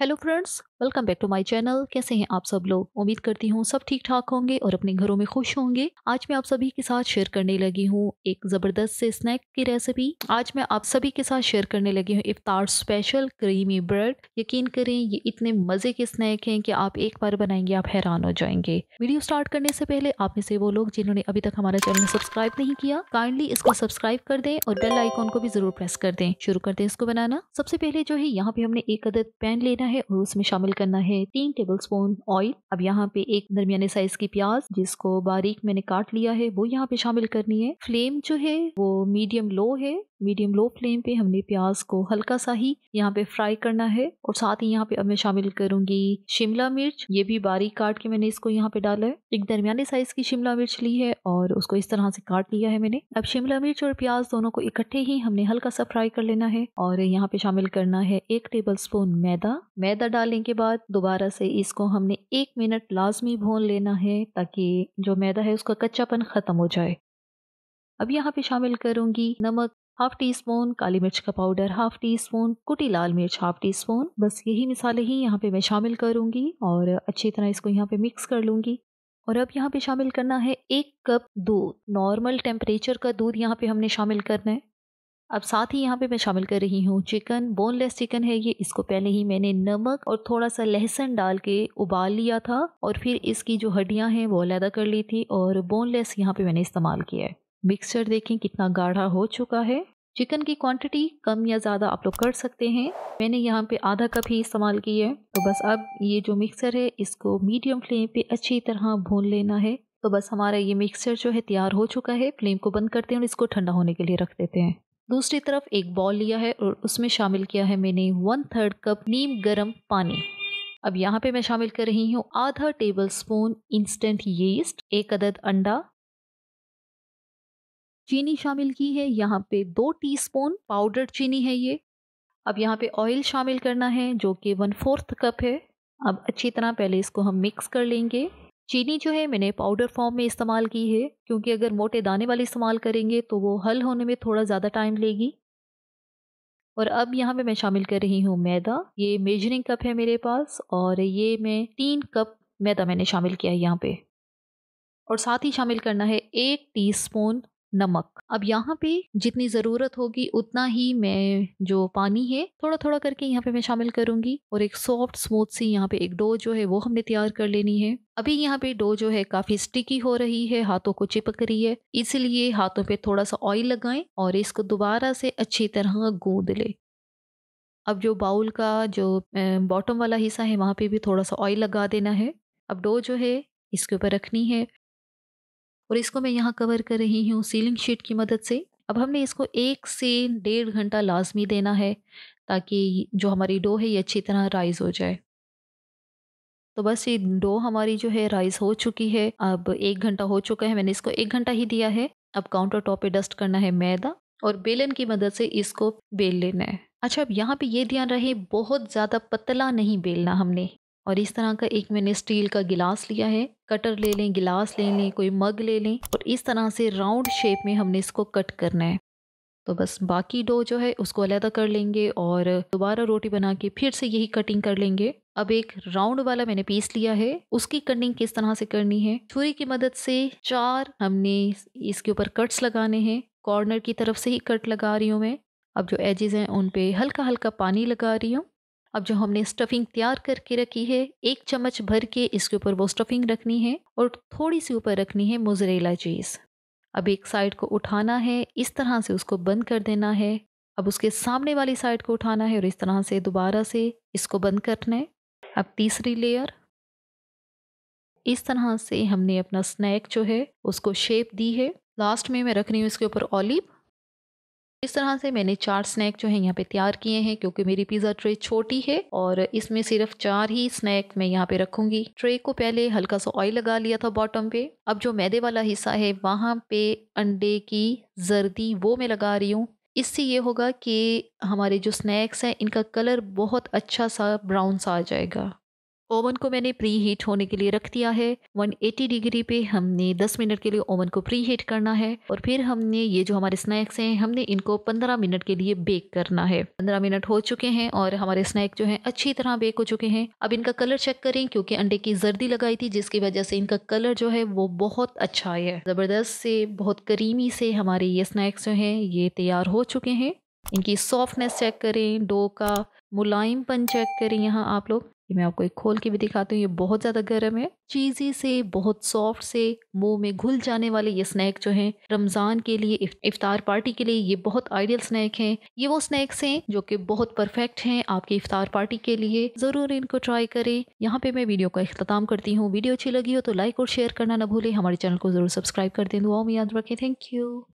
Hello friends, welcome back to my channel कैसे हैं आप सब लोग उम्मीद करती हूँ सब ठीक ठाक होंगे और अपने घरों में खुश होंगे आज मैं आप सभी के साथ शेयर करने लगी हूँ एक ज़बरदस्त से स्नैक की रेसिपी आज मैं आप सभी के साथ शेयर करने लगी हूँ इफ्तार स्पेशल क्रीमी ब्रेड यकीन करें ये इतने मज़े के स्नैक है की आप एक बार बनाएंगे आप हैरान हो जाएंगे वीडियो स्टार्ट करने से पहले आप में से वो लोग जिन्होंने अभी तक हमारा चैनल सब्सक्राइब नहीं किया काइंडली इसको सब्सक्राइब कर दें और बेल आइकॉन को भी ज़रूर प्रेस कर दे शुरू कर दे इसको बनाना सबसे पहले जो है यहाँ पे हमने एक अदद पैन लेना है और उसमें शामिल शामिल करना है तीन टेबल स्पून ऑयल अब यहाँ पे एक दरमियाने साइज की प्याज जिसको बारीक मैंने काट लिया है वो यहाँ पे शामिल करनी है फ्लेम जो है वो मीडियम लो है मीडियम लो फ्लेम पे हमने प्याज को हल्का सा ही यहाँ पे फ्राई करना है और साथ ही यहाँ पे अब मैं शामिल करूंगी शिमला मिर्च ये भी बारीक काट के मैंने इसको यहाँ पे डाला है एक दरमियाने साइज की शिमला मिर्च ली है और उसको इस तरह से काट लिया है मैंने अब शिमला मिर्च और प्याज दोनों को इकट्ठे ही हमने हल्का सा फ्राई कर लेना है और यहाँ पे शामिल करना है एक टेबल स्पून मैदा मैदा डालने के बाद दोबारा से इसको हमने एक मिनट लाजमी भून लेना है ताकि जो मैदा है उसका कच्चापन खत्म हो जाए अब यहाँ पे शामिल करूंगी नमक हाफ टी स्पून काली मिर्च का पाउडर हाफ टी स्पून कुटी लाल मिर्च हाफ टी स्पून बस यही मिसाले ही यहाँ पे मैं शामिल करूँगी और अच्छी तरह इसको यहाँ पे मिक्स कर लूँगी और अब यहाँ पे शामिल करना है एक कप दूध नॉर्मल टेम्परेचर का दूध यहाँ पे हमने शामिल करना है अब साथ ही यहाँ पे मैं शामिल कर रही हूँ चिकन बोनलेस चिकन है ये इसको पहले ही मैंने नमक और थोड़ा सा लहसुन डाल के उबाल लिया था और फिर इसकी जो हड्डियाँ हैं वो अलहदा कर ली थी और बोनलेस यहाँ पे मैंने इस्तेमाल किया है मिक्सचर देखें कितना गाढ़ा हो चुका है चिकन की क्वांटिटी कम या ज़्यादा आप लोग कर सकते हैं मैंने यहाँ पे आधा कप ही इस्तेमाल की है तो बस अब ये जो मिक्सर है इसको मीडियम फ्लेम पे अच्छी तरह भून लेना है तो बस हमारा ये मिक्सर जो है तैयार हो चुका है फ्लेम को बंद करते हैं और इसको ठंडा होने के लिए रख देते हैं दूसरी तरफ एक बॉल लिया है और उसमें शामिल किया है मैंने वन थर्ड कप नीम गर्म पानी अब यहाँ पे मैं शामिल कर रही हूँ आधा टेबल स्पून इंस्टेंट येस्ट एक अदद अंडा चीनी शामिल की है यहाँ पे दो टीस्पून पाउडर चीनी है ये अब यहाँ पे ऑयल शामिल करना है जो कि वन फोर्थ कप है अब अच्छी तरह पहले इसको हम मिक्स कर लेंगे चीनी जो है मैंने पाउडर फॉर्म में इस्तेमाल की है क्योंकि अगर मोटे दाने वाले इस्तेमाल करेंगे तो वो हल होने में थोड़ा ज़्यादा टाइम लेगी और अब यहाँ पे मैं शामिल कर रही हूँ मैदा ये मेजरिंग कप है मेरे पास और ये मैं तीन कप मैदा मैंने शामिल किया है यहाँ पे और साथ ही शामिल करना है एक टीस्पून नमक अब यहाँ पे जितनी ज़रूरत होगी उतना ही मैं जो पानी है थोड़ा थोड़ा करके यहाँ पे मैं शामिल करूँगी और एक सॉफ्ट स्मूथ सी यहाँ पे एक डो जो है वो हमने तैयार कर लेनी है अभी यहाँ पे डो जो है काफ़ी स्टिकी हो रही है हाथों को चिपक रही है इसलिए हाथों पे थोड़ा सा ऑयल लगाएं और इसको दोबारा से अच्छी तरह गूंद ले अब जो बाउल का जो बॉटम वाला हिस्सा है वहाँ पे भी थोड़ा सा ऑयल लगा देना है अब डो जो है इसके ऊपर रखनी है और इसको मैं यहाँ कवर कर रही हूँ सीलिंग शीट की मदद से अब हमने इसको एक से डेढ़ घंटा लाजमी देना है ताकि जो हमारी डो है ये अच्छी तरह राइज हो जाए तो बस ये डो हमारी जो है राइज हो चुकी है अब एक घंटा हो चुका है मैंने इसको एक घंटा ही दिया है अब काउंटर टॉप पे डस्ट करना है मैदा और बेलन की मदद से इसको बेल लेना है अच्छा अब यहाँ पे ये ध्यान रहे बहुत ज़्यादा पतला नहीं बेलना हमने और इस तरह का एक मैंने स्टील का गिलास लिया है कटर ले लें गिलास ले लें कोई मग ले लें और इस तरह से राउंड शेप में हमने इसको कट करना है तो बस बाकी डो जो है उसको अलहदा कर लेंगे और दोबारा रोटी बना के फिर से यही कटिंग कर लेंगे अब एक राउंड वाला मैंने पीस लिया है उसकी कटिंग किस तरह से करनी है छुरी की मदद से चार हमने इसके ऊपर कट्स लगाने हैं कॉर्नर की तरफ से ही कट लगा रही हूँ मैं अब जो एजेस हैं उन पे हल्का हल्का पानी लगा रही हूँ अब जो हमने स्टफिंग तैयार करके रखी है एक चम्मच भर के इसके ऊपर वो स्टफिंग रखनी है और थोड़ी सी ऊपर रखनी है मोजरेला चीज़ अब एक साइड को उठाना है इस तरह से उसको बंद कर देना है अब उसके सामने वाली साइड को उठाना है और इस तरह से दोबारा से इसको बंद करना है अब तीसरी लेयर इस तरह से हमने अपना स्नैक जो है उसको शेप दी है लास्ट में मैं रख रही हूँ इसके ऊपर ऑलिव इस तरह से मैंने चार स्नैक जो है यहाँ पे तैयार किए हैं क्योंकि मेरी पिज़्ज़ा ट्रे छोटी है और इसमें सिर्फ चार ही स्नैक मैं यहाँ पे रखूंगी ट्रे को पहले हल्का सा ऑयल लगा लिया था बॉटम पे अब जो मैदे वाला हिस्सा है वहाँ पे अंडे की जर्दी वो मैं लगा रही हूँ इससे ये होगा कि हमारे जो स्नैक्स हैं इनका कलर बहुत अच्छा सा ब्राउन सा आ जाएगा ओवन को मैंने प्री हीट होने के लिए रख दिया है 180 डिग्री पे हमने 10 मिनट के लिए ओवन को प्री हीट करना है और फिर हमने ये जो हमारे स्नैक्स हैं हमने इनको 15 मिनट के लिए बेक करना है 15 मिनट हो चुके हैं और हमारे स्नैक जो हैं अच्छी तरह बेक हो चुके हैं अब इनका कलर चेक करें क्योंकि अंडे की जर्दी लगाई थी जिसकी वजह से इनका कलर जो है वो बहुत अच्छा है ज़बरदस्त से बहुत करीमी से हमारे ये स्नैक्स जो हैं ये तैयार हो चुके हैं इनकी सॉफ्टनेस चेक करें डो का मुलायमपन चेक करें यहाँ आप लोग ये मैं आपको एक खोल के भी दिखाती हूँ ये बहुत ज़्यादा गर्म है चीज़ी से बहुत सॉफ्ट से मुंह में घुल जाने वाले ये स्नैक जो हैं रमज़ान के लिए इफ्तार पार्टी के लिए ये बहुत आइडियल स्नैक हैं ये वो स्नैक्स हैं जो कि बहुत परफेक्ट हैं आपकी इफ्तार पार्टी के लिए ज़रूर इनको ट्राई करें यहाँ पे मैं वीडियो का अख्ताम करती हूँ वीडियो अच्छी लगी हो तो लाइक और शेयर करना ना भूलें हमारे चैनल को ज़रूर सब्सक्राइब कर दें दुआओं में याद रखें थैंक यू